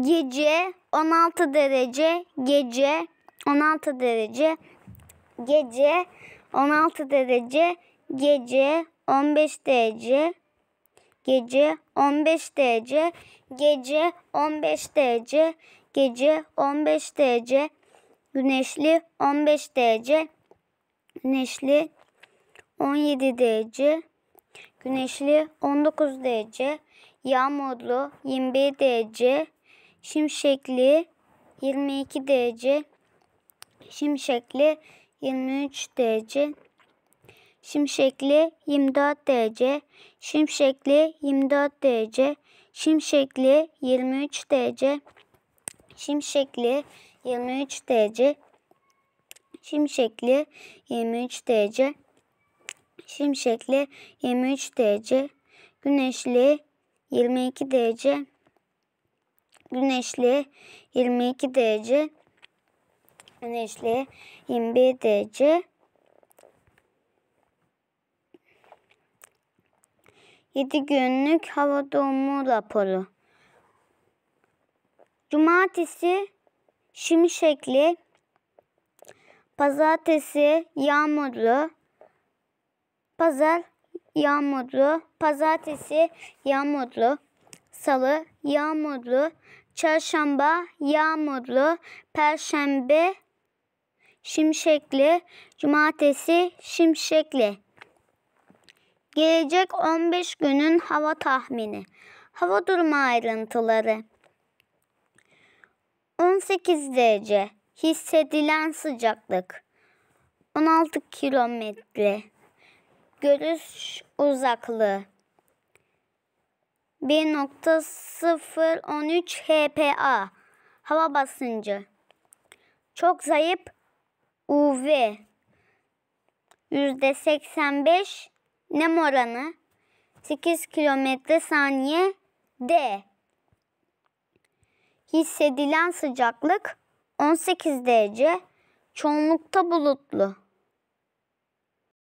gece 16 derece gece 16 derece gece 16 derece gece 15 derece gece 15 derece gece 15 derece gece 15 derece güneşli 15 derece güneşli 17 derece güneşli 19 derece yağmurlu 21 derece Şimşekli 22 derece. Şimşekli 23 derece. Şimşekli 24 derece. Şimşekli 24 derece. Şimşekli 23 derece. Şimşekli 23 derece. Şimşekli 23 derece. Şimşekli 23 derece. Güneşli 22 derece güneşli 22 derece güneşli 21 derece 7 günlük hava durumu raporu. Cumartesi şimşekli, pazartesi yağmurlu, pazar yağmurlu, pazartesi yağmurlu, salı yağmurlu, çarşamba yağmurlu, perşembe şimşekli, cumartesi şimşekli. Gelecek 15 günün hava tahmini. Hava durumu ayrıntıları. 18 derece hissedilen sıcaklık. 16 kilometre görüş uzaklığı 1.013 HPA hava basıncı çok zayıf UV %85 nem oranı 8 km saniye D hissedilen sıcaklık 18 derece çoğunlukta bulutlu